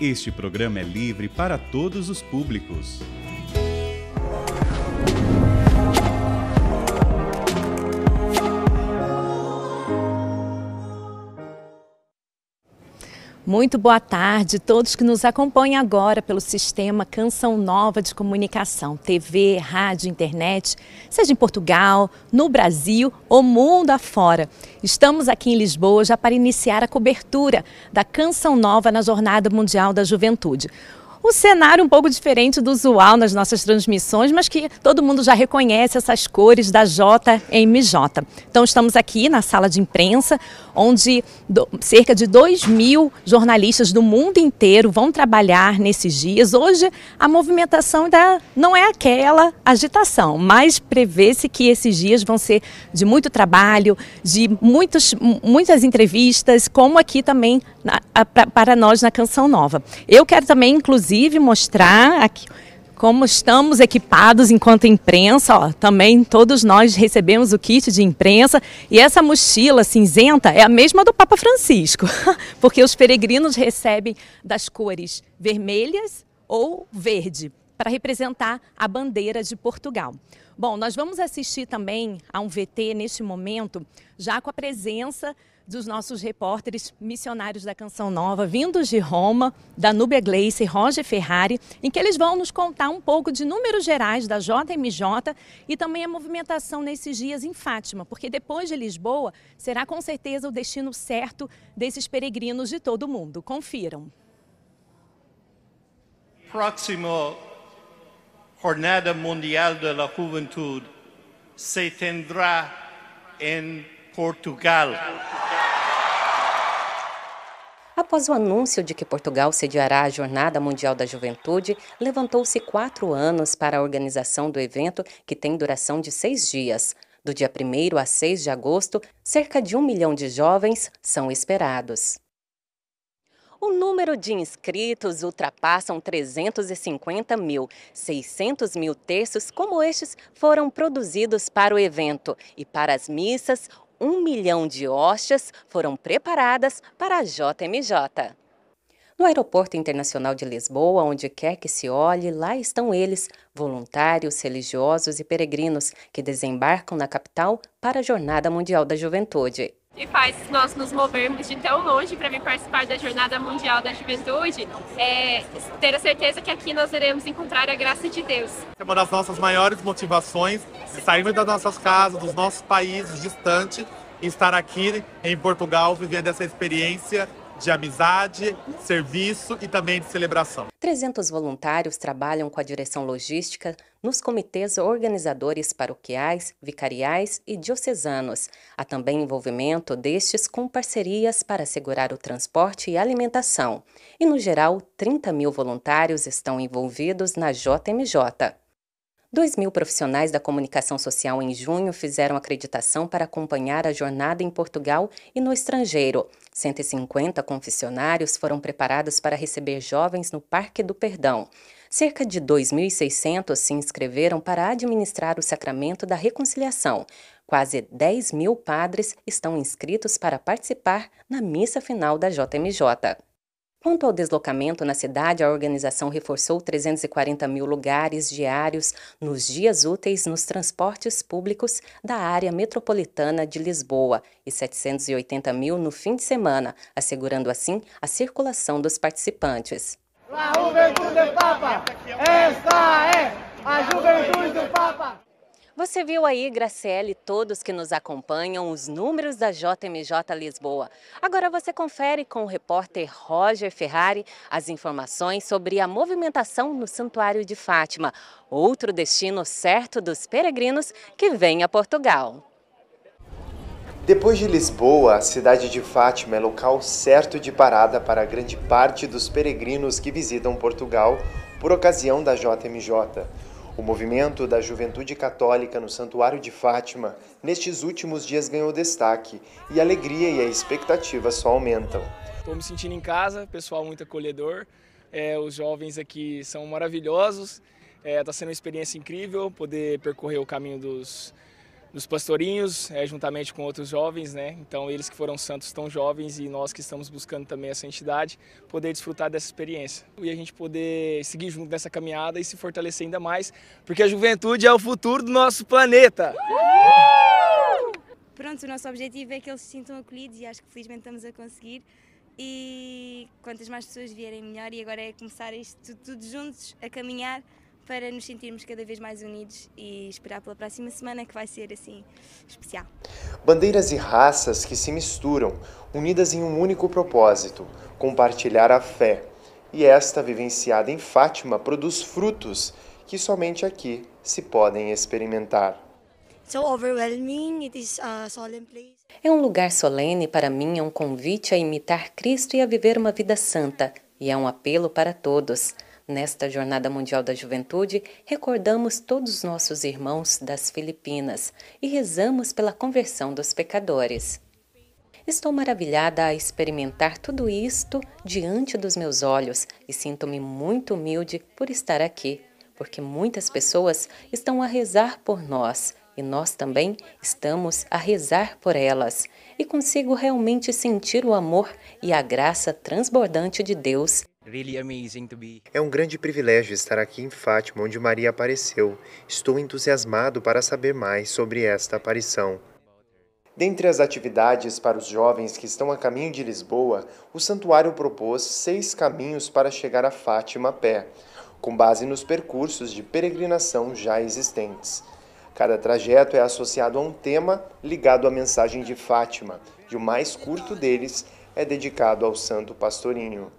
Este programa é livre para todos os públicos. Muito boa tarde a todos que nos acompanham agora pelo sistema Canção Nova de Comunicação, TV, rádio, internet, seja em Portugal, no Brasil ou mundo afora. Estamos aqui em Lisboa já para iniciar a cobertura da Canção Nova na Jornada Mundial da Juventude um cenário um pouco diferente do usual nas nossas transmissões, mas que todo mundo já reconhece essas cores da JMJ. Então estamos aqui na sala de imprensa, onde do, cerca de 2 mil jornalistas do mundo inteiro vão trabalhar nesses dias. Hoje a movimentação ainda não é aquela agitação, mas prevê-se que esses dias vão ser de muito trabalho, de muitos, muitas entrevistas, como aqui também na, a, pra, para nós na Canção Nova. Eu quero também, inclusive, inclusive, mostrar aqui como estamos equipados enquanto imprensa, ó, também todos nós recebemos o kit de imprensa e essa mochila cinzenta é a mesma do Papa Francisco, porque os peregrinos recebem das cores vermelhas ou verde para representar a bandeira de Portugal. Bom, nós vamos assistir também a um VT neste momento, já com a presença dos nossos repórteres missionários da Canção Nova, vindos de Roma, da Núbia Gleice e Roger Ferrari, em que eles vão nos contar um pouco de números gerais da JMJ e também a movimentação nesses dias em Fátima, porque depois de Lisboa será com certeza o destino certo desses peregrinos de todo o mundo. Confiram. Próximo Jornada Mundial da Juventude se tendrá em Portugal. Após o anúncio de que Portugal sediará a Jornada Mundial da Juventude, levantou-se quatro anos para a organização do evento, que tem duração de seis dias. Do dia 1 a 6 de agosto, cerca de um milhão de jovens são esperados. O número de inscritos ultrapassam 350 mil. 600 mil textos como estes foram produzidos para o evento. E para as missas, um milhão de hostas foram preparadas para a JMJ. No Aeroporto Internacional de Lisboa, onde quer que se olhe, lá estão eles, voluntários, religiosos e peregrinos que desembarcam na capital para a Jornada Mundial da Juventude e faz nós nos movermos de tão longe para vir participar da Jornada Mundial da Juventude, é ter a certeza que aqui nós iremos encontrar a graça de Deus. É uma das nossas maiores motivações de sairmos das nossas casas, dos nossos países distantes, e estar aqui em Portugal vivendo essa experiência de amizade, serviço e também de celebração. 300 voluntários trabalham com a direção logística nos comitês organizadores paroquiais, vicariais e diocesanos. Há também envolvimento destes com parcerias para assegurar o transporte e alimentação. E, no geral, 30 mil voluntários estão envolvidos na JMJ. 2 mil profissionais da comunicação social em junho fizeram acreditação para acompanhar a jornada em Portugal e no estrangeiro. 150 confessionários foram preparados para receber jovens no Parque do Perdão. Cerca de 2.600 se inscreveram para administrar o sacramento da reconciliação. Quase 10 mil padres estão inscritos para participar na missa final da JMJ. Quanto ao deslocamento na cidade, a organização reforçou 340 mil lugares diários nos dias úteis nos transportes públicos da área metropolitana de Lisboa e 780 mil no fim de semana, assegurando assim a circulação dos participantes. juventude Papa! é a juventude do Papa! Você viu aí, Graciele, todos que nos acompanham, os números da JMJ Lisboa. Agora você confere com o repórter Roger Ferrari as informações sobre a movimentação no Santuário de Fátima, outro destino certo dos peregrinos que vêm a Portugal. Depois de Lisboa, a cidade de Fátima é local certo de parada para grande parte dos peregrinos que visitam Portugal por ocasião da JMJ. O movimento da juventude católica no Santuário de Fátima nestes últimos dias ganhou destaque e a alegria e a expectativa só aumentam. Estou me sentindo em casa, pessoal muito acolhedor, é, os jovens aqui são maravilhosos, está é, tá sendo uma experiência incrível poder percorrer o caminho dos nos pastorinhos, é, juntamente com outros jovens, né? Então eles que foram santos tão jovens e nós que estamos buscando também essa entidade, poder desfrutar dessa experiência e a gente poder seguir junto nessa caminhada e se fortalecer ainda mais, porque a juventude é o futuro do nosso planeta. Uh! Pronto, o nosso objetivo é que eles se sintam acolhidos e acho que felizmente estamos a conseguir. E quantas mais pessoas vierem, melhor. E agora é começar isto tudo juntos a caminhar para nos sentirmos cada vez mais unidos e esperar pela próxima semana que vai ser assim especial. Bandeiras e raças que se misturam, unidas em um único propósito: compartilhar a fé. E esta vivenciada em Fátima produz frutos que somente aqui se podem experimentar. Uh, é um lugar solene para mim, é um convite a imitar Cristo e a viver uma vida santa, e é um apelo para todos. Nesta Jornada Mundial da Juventude, recordamos todos os nossos irmãos das Filipinas e rezamos pela conversão dos pecadores. Estou maravilhada a experimentar tudo isto diante dos meus olhos e sinto-me muito humilde por estar aqui, porque muitas pessoas estão a rezar por nós e nós também estamos a rezar por elas, e consigo realmente sentir o amor e a graça transbordante de Deus Really amazing to be. É um grande privilégio estar aqui em Fátima, onde Maria apareceu. Estou entusiasmado para saber mais sobre esta aparição. Dentre as atividades para os jovens que estão a caminho de Lisboa, o santuário propôs seis caminhos para chegar a Fátima a pé, com base nos percursos de peregrinação já existentes. Cada trajeto é associado a um tema ligado à mensagem de Fátima, e o mais curto deles é dedicado ao Santo Pastorinho.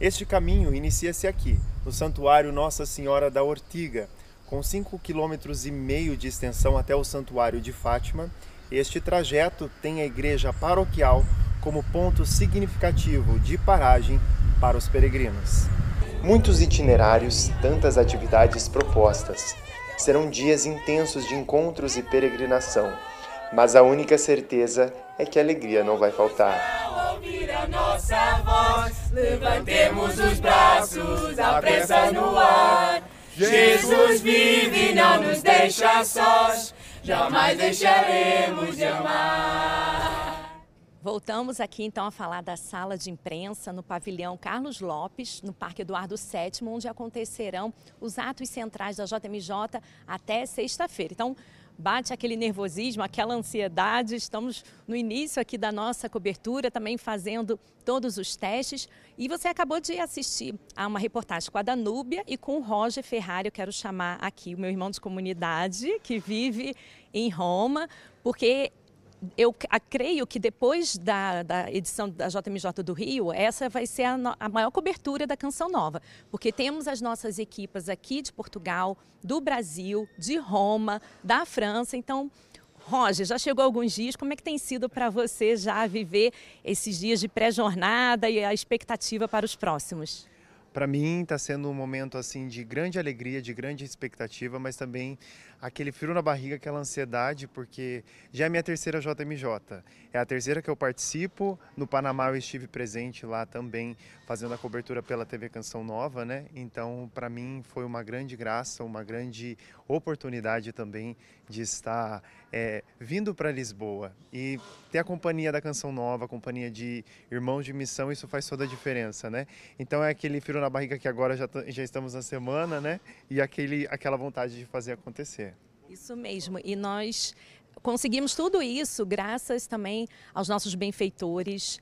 Este caminho inicia-se aqui, no Santuário Nossa Senhora da Ortiga, com 5,5 km e meio de extensão até o Santuário de Fátima. Este trajeto tem a igreja paroquial como ponto significativo de paragem para os peregrinos. Muitos itinerários, tantas atividades propostas. Serão dias intensos de encontros e peregrinação, mas a única certeza é que alegria não vai faltar. ouvir a nossa voz. Levantemos os braços, a pressa no ar. Jesus vive, e não nos deixa sós. Jamais deixaremos de amar. Voltamos aqui então a falar da sala de imprensa no pavilhão Carlos Lopes, no Parque Eduardo VII, onde acontecerão os atos centrais da JMJ até sexta-feira. Então, bate aquele nervosismo, aquela ansiedade. Estamos no início aqui da nossa cobertura, também fazendo todos os testes. E você acabou de assistir a uma reportagem com a Danúbia e com o Roger Ferrari. Eu quero chamar aqui o meu irmão de comunidade que vive em Roma, porque eu ah, creio que depois da, da, edição da JMJ do Rio, essa vai ser a, a, maior cobertura da Canção Nova, porque temos as nossas equipas aqui de Portugal, do Brasil, de Roma, da França. Então, Roger, já chegou alguns dias, como é que tem sido para você já viver esses dias de pré-jornada e a expectativa para os próximos? para mim está sendo um momento assim de grande alegria, de grande expectativa, mas também aquele frio na barriga, aquela ansiedade, porque já é minha terceira JMJ. É a terceira que eu participo. No Panamá eu estive presente lá também, fazendo a cobertura pela TV Canção Nova, né? Então, para mim foi uma grande graça, uma grande oportunidade também de estar é, vindo para Lisboa e ter a companhia da Canção Nova, a companhia de irmãos de missão, isso faz toda a diferença, né? Então é aquele frio na barriga que agora já, tá, já estamos na semana, né? E aquele, aquela vontade de fazer acontecer. Isso mesmo. E nós conseguimos tudo isso graças também aos nossos benfeitores,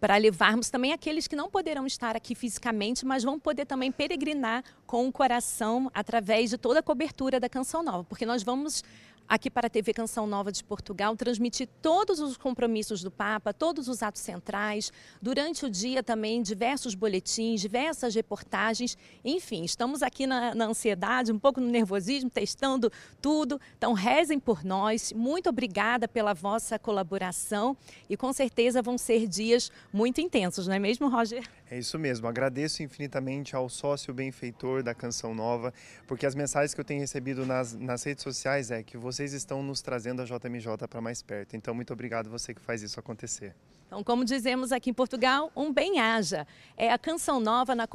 para levarmos também aqueles que não poderão estar aqui fisicamente, mas vão poder também peregrinar com o coração através de toda a cobertura da Canção Nova, porque nós vamos aqui para a TV Canção Nova de Portugal, transmitir todos os compromissos do Papa, todos os atos centrais, durante o dia também diversos boletins, diversas reportagens, enfim, estamos aqui na, na ansiedade, um pouco no nervosismo, testando tudo, então rezem por nós, muito obrigada pela vossa colaboração e com certeza vão ser dias muito intensos, não é mesmo, Roger? É isso mesmo, agradeço infinitamente ao sócio benfeitor da Canção Nova, porque as mensagens que eu tenho recebido nas, nas redes sociais é que você vocês estão nos trazendo a JMJ para mais perto. Então, muito obrigado você que faz isso acontecer. Então, como dizemos aqui em Portugal, um bem-aja. É a canção nova na,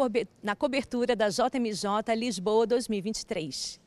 cobertura da JMJ Lisboa 2023.